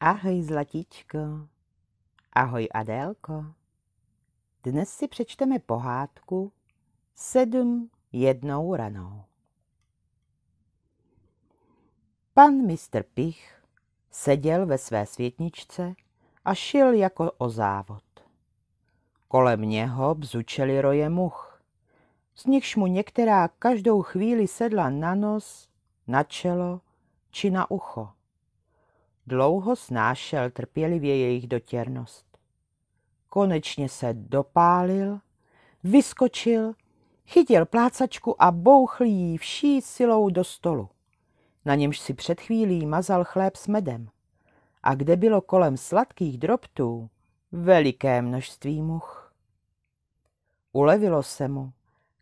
Ahoj zlatíčko. Ahoj Adélko. Dnes si přečteme pohádku Sedm jednou ranou. Pan mistr Pich seděl ve své světničce a šil jako o závod. Kolem něho bzučeli roje much, z nichž mu některá každou chvíli sedla na nos, na čelo či na ucho. Dlouho snášel trpělivě jejich dotěrnost. Konečně se dopálil, vyskočil, chytil plácačku a bouchl jí vší silou do stolu. Na němž si před chvílí mazal chléb s medem. A kde bylo kolem sladkých drobtů, veliké množství much. Ulevilo se mu,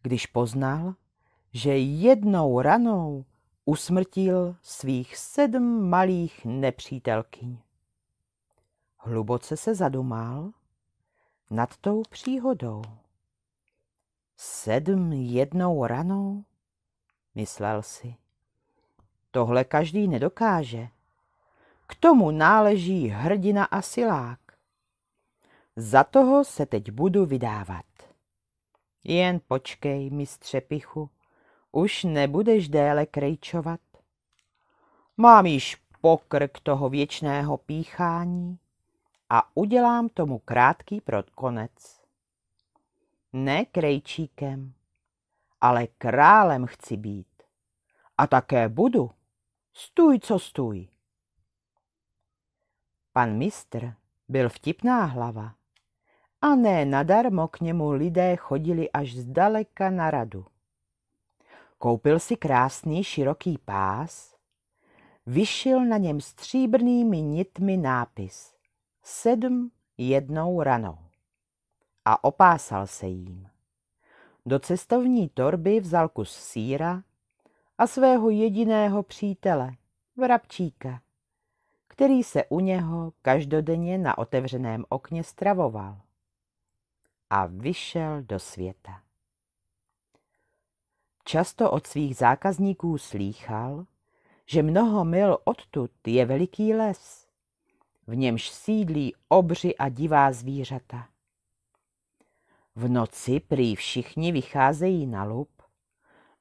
když poznal, že jednou ranou usmrtil svých sedm malých nepřítelkyň. Hluboce se zadumal nad tou příhodou. Sedm jednou ranou, myslel si. Tohle každý nedokáže. K tomu náleží hrdina a silák. Za toho se teď budu vydávat. Jen počkej, mistře Pichu, už nebudeš déle krejčovat? Mám již pokrk toho věčného píchání a udělám tomu krátký prodkonec. Ne krejčíkem, ale králem chci být. A také budu. Stůj, co stůj. Pan mistr byl vtipná hlava. A ne nadarmo k němu lidé chodili až zdaleka na radu. Koupil si krásný široký pás, vyšil na něm stříbrnými nitmi nápis Sedm jednou ranou a opásal se jím. Do cestovní torby vzal kus síra a svého jediného přítele, vrabčíka, který se u něho každodenně na otevřeném okně stravoval. A vyšel do světa. Často od svých zákazníků slýchal, že mnoho mil odtud je veliký les, v němž sídlí obři a divá zvířata. V noci prý všichni vycházejí na lup,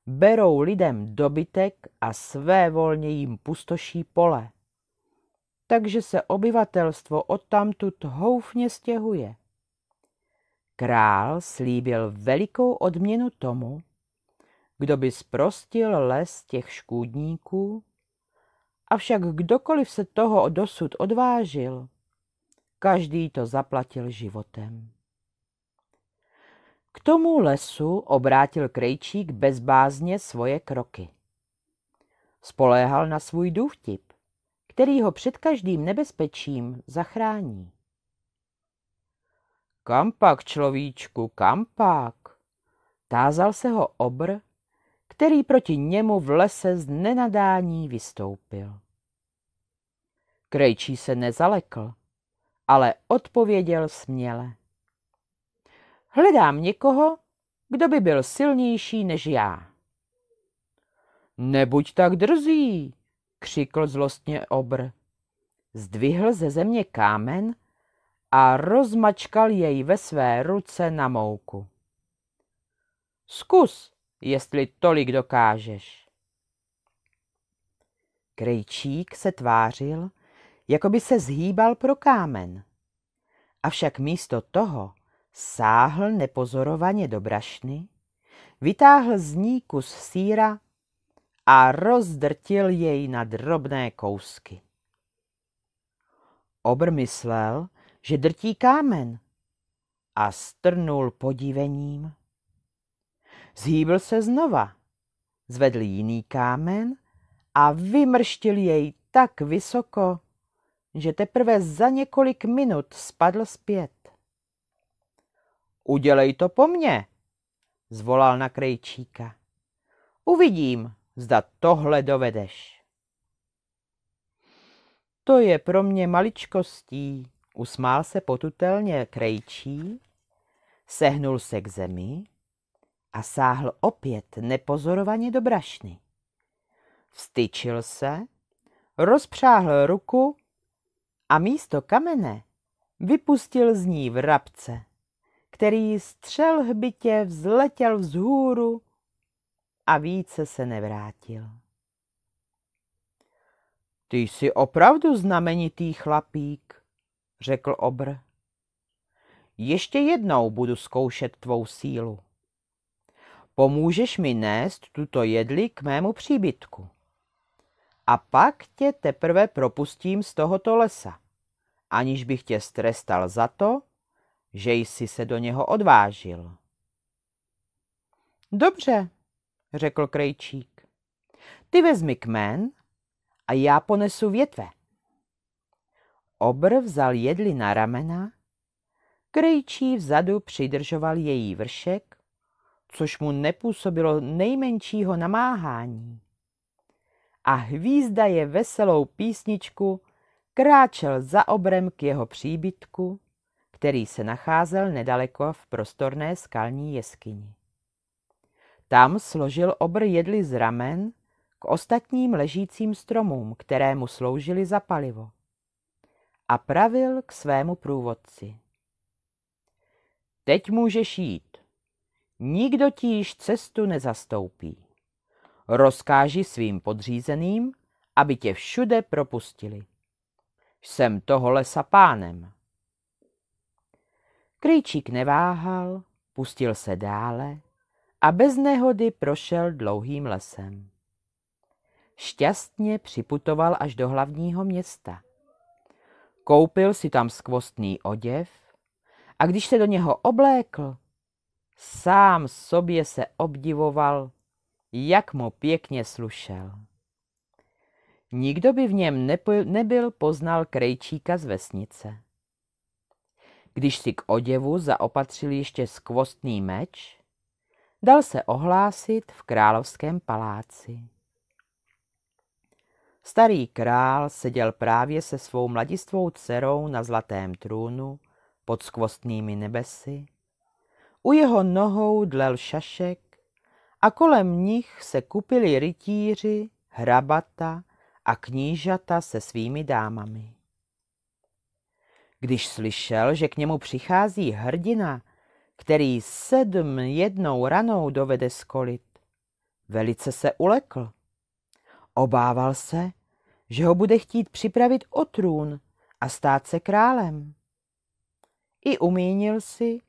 berou lidem dobytek a své volně jim pustoší pole. Takže se obyvatelstvo odtamtud houfně stěhuje. Král slíbil velikou odměnu tomu, kdo by sprostil les těch škůdníků? Avšak kdokoliv se toho dosud odvážil, každý to zaplatil životem. K tomu lesu obrátil krejčík bezbázně svoje kroky. Spoléhal na svůj důvtip, který ho před každým nebezpečím zachrání. Kampak, človíčku, kampak, tázal se ho obr který proti němu v lese z nenadání vystoupil. Krejčí se nezalekl, ale odpověděl směle. Hledám někoho, kdo by byl silnější než já. Nebuď tak drzý, křikl zlostně obr. Zdvihl ze země kámen a rozmačkal jej ve své ruce na mouku. Zkus, jestli tolik dokážeš. Krejčík se tvářil, jako by se zhýbal pro kámen. Avšak místo toho sáhl nepozorovaně do brašny, vytáhl z ní kus síra a rozdrtil jej na drobné kousky. Obr myslel, že drtí kámen a strnul podivením Zhýbl se znova. Zvedl jiný kámen a vymrštil jej tak vysoko, že teprve za několik minut spadl zpět. Udělej to po mně, zvolal na krejčíka. Uvidím, zda tohle dovedeš. To je pro mě maličkostí, usmál se potutelně krejčí, sehnul se k zemi a sáhl opět nepozorovaně do brašny. Vstyčil se, rozpřáhl ruku a místo kamene vypustil z ní vrabce, který střel hbitě vzletěl vzhůru a více se nevrátil. Ty jsi opravdu znamenitý chlapík, řekl obr. Ještě jednou budu zkoušet tvou sílu pomůžeš mi nést tuto jedli k mému příbytku. A pak tě teprve propustím z tohoto lesa, aniž bych tě strestal za to, že jsi se do něho odvážil. Dobře, řekl krejčík. Ty vezmi kmen a já ponesu větve. Obr vzal jedli na ramena, krejčí vzadu přidržoval její vršek což mu nepůsobilo nejmenšího namáhání. A hvízda je veselou písničku kráčel za obrem k jeho příbytku, který se nacházel nedaleko v prostorné skalní jeskyni. Tam složil obr jedli z ramen k ostatním ležícím stromům, které mu sloužily za palivo. A pravil k svému průvodci. Teď můžeš jít, Nikdo ti již cestu nezastoupí. Rozkáži svým podřízeným, aby tě všude propustili. Jsem toho lesa pánem. Krýčík neváhal, pustil se dále a bez nehody prošel dlouhým lesem. Šťastně připutoval až do hlavního města. Koupil si tam skvostný oděv a když se do něho oblékl, Sám sobě se obdivoval, jak mu pěkně slušel. Nikdo by v něm nebyl poznal krejčíka z vesnice. Když si k oděvu zaopatřil ještě skvostný meč, dal se ohlásit v královském paláci. Starý král seděl právě se svou mladistvou dcerou na zlatém trůnu pod skvostnými nebesy u jeho nohou dlel šašek a kolem nich se kupili rytíři, hrabata a knížata se svými dámami. Když slyšel, že k němu přichází hrdina, který sedm jednou ranou dovede skolit, velice se ulekl. Obával se, že ho bude chtít připravit o trůn a stát se králem. I umínil si,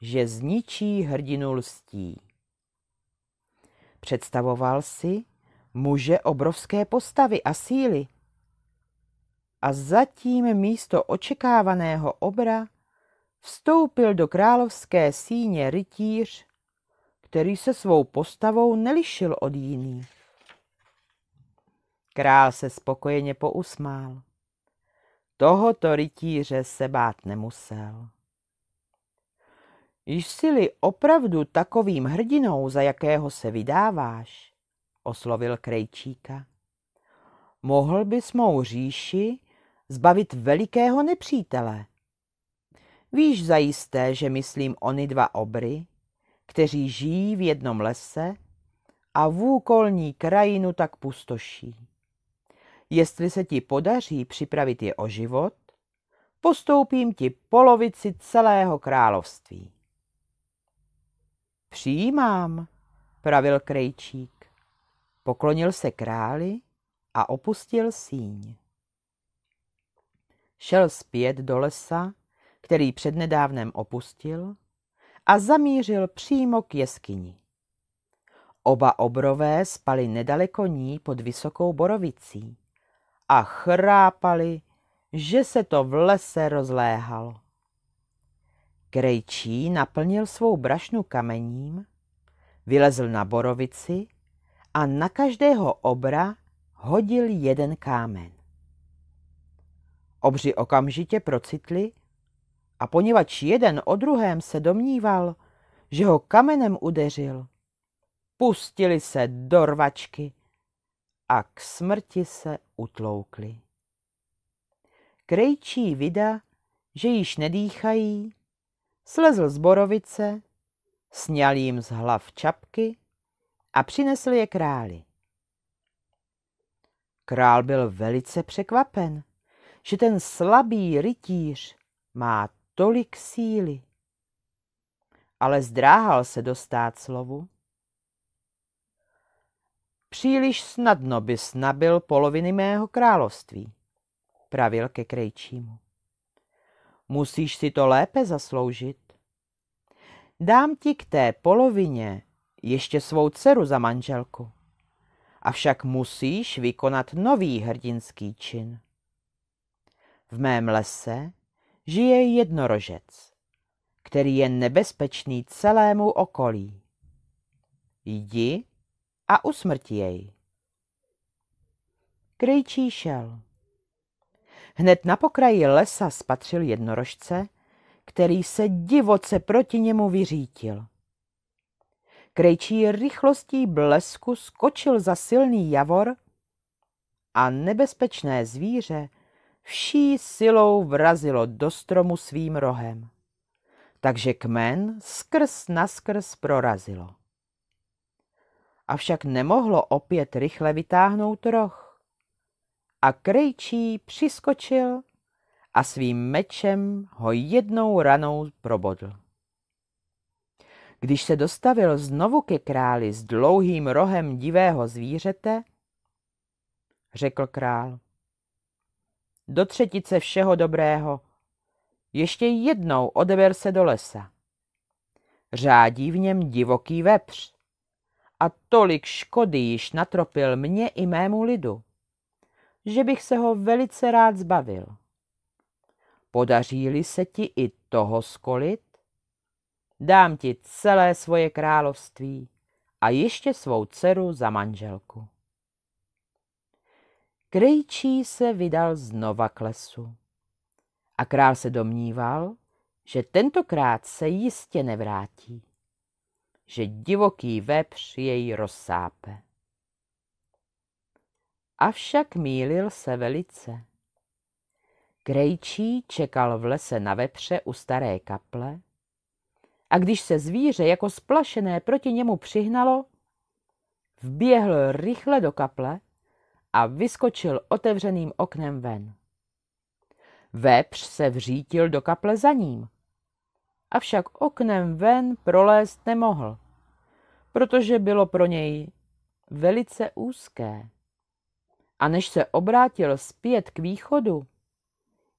že zničí hrdinu lstí. Představoval si muže obrovské postavy a síly. A zatím místo očekávaného obra vstoupil do královské síně rytíř, který se svou postavou nelišil od jiných. Král se spokojeně pousmál. Tohoto rytíře se bát nemusel. Jsi-li opravdu takovým hrdinou, za jakého se vydáváš, oslovil krejčíka. Mohl bys mou říši zbavit velikého nepřítele. Víš zajisté, že myslím oni dva obry, kteří žijí v jednom lese a v úkolní krajinu tak pustoší. Jestli se ti podaří připravit je o život, postoupím ti polovici celého království. Přijímám, pravil krejčík. Poklonil se králi a opustil síň. Šel zpět do lesa, který přednedávnem opustil, a zamířil přímo k jeskyni. Oba obrové spali nedaleko ní pod vysokou borovicí a chrápali, že se to v lese rozléhalo. Krejčí naplnil svou brašnu kamením, vylezl na borovici a na každého obra hodil jeden kámen. Obři okamžitě procitli a poněvadž jeden o druhém se domníval, že ho kamenem udeřil, pustili se do rvačky a k smrti se utloukli. Krejčí vida, že již nedýchají, Slezl z borovice, sněl jim z hlav čapky a přinesl je králi. Král byl velice překvapen, že ten slabý rytíř má tolik síly. Ale zdráhal se dostát slovu. Příliš snadno bys nabil poloviny mého království, pravil ke krejčímu. Musíš si to lépe zasloužit. Dám ti k té polovině ještě svou dceru za manželku. Avšak musíš vykonat nový hrdinský čin. V mém lese žije jednorožec, který je nebezpečný celému okolí. Jdi a usmrti jej. Krejčí šel. Hned na pokraji lesa spatřil jednorožce, který se divoce proti němu vyřítil. Krejčí rychlostí blesku skočil za silný javor a nebezpečné zvíře vší silou vrazilo do stromu svým rohem. Takže kmen skrz naskrz prorazilo. Avšak nemohlo opět rychle vytáhnout roh a krejčí přiskočil a svým mečem ho jednou ranou probodl. Když se dostavil znovu ke králi s dlouhým rohem divého zvířete, řekl král. Do třetice všeho dobrého, ještě jednou odeber se do lesa. Řádí v něm divoký vepř a tolik škody již natropil mě i mému lidu že bych se ho velice rád zbavil. Podaří-li se ti i toho skolit, dám ti celé svoje království a ještě svou dceru za manželku. Krejčí se vydal znova k lesu. A král se domníval, že tentokrát se jistě nevrátí, že divoký vepř jej rozsápe. Avšak mýlil se velice. Krejčí čekal v lese na vepře u staré kaple a když se zvíře jako splašené proti němu přihnalo, vběhl rychle do kaple a vyskočil otevřeným oknem ven. Vepř se vřítil do kaple za ním, avšak oknem ven prolézt nemohl, protože bylo pro něj velice úzké a než se obrátil zpět k východu,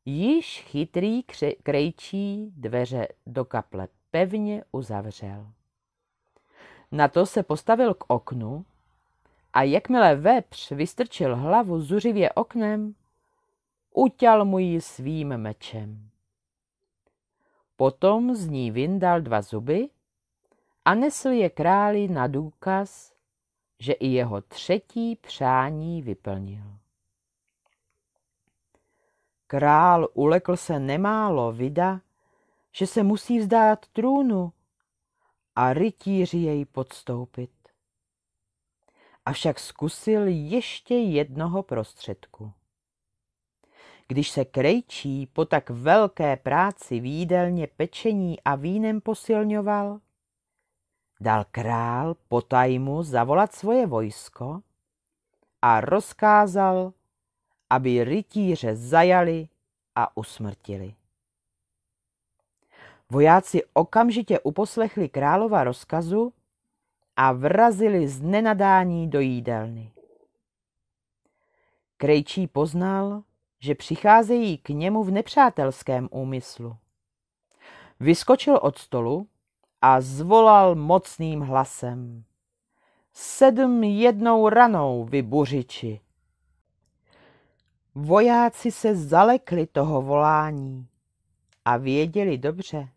již chytrý kře- krejčí dveře do kaple pevně uzavřel. Na to se postavil k oknu a jakmile vepř vystrčil hlavu zuřivě oknem, utěl mu ji svým mečem. Potom z ní vyndal dva zuby a nesl je králi na důkaz, že i jeho třetí přání vyplnil. Král ulekl se nemálo vida, že se musí vzdát trůnu a rytíři jej podstoupit. Avšak zkusil ještě jednoho prostředku. Když se krejčí po tak velké práci výdelně pečení a vínem posilňoval, dal král potajmu zavolat svoje vojsko a rozkázal, aby rytíře zajali a usmrtili. Vojáci okamžitě uposlechli králova rozkazu a vrazili z nenadání do jídelny. Krejčí poznal, že přicházejí k němu v nepřátelském úmyslu. Vyskočil od stolu a zvolal mocným hlasem. Sedm jednou ranou, vy buřiči! Vojáci se zalekli toho volání a věděli dobře,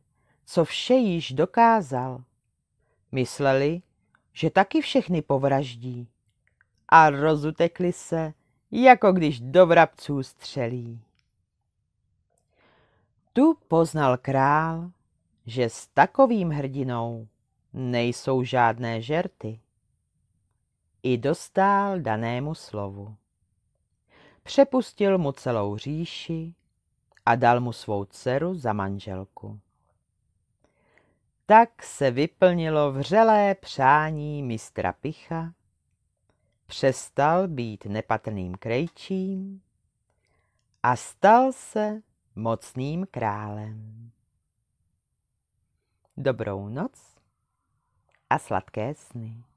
co vše již dokázal. Mysleli, že taky všechny povraždí a rozutekli se, jako když do vrabců střelí. Tu poznal král, že s takovým hrdinou nejsou žádné žerty. I dostál danému slovu. Přepustil mu celou říši a dal mu svou dceru za manželku. Tak se vyplnilo vřelé přání mistra Picha, přestal být nepatrným krejčím a stal se mocným králem. Dobrou noc a sladké sny.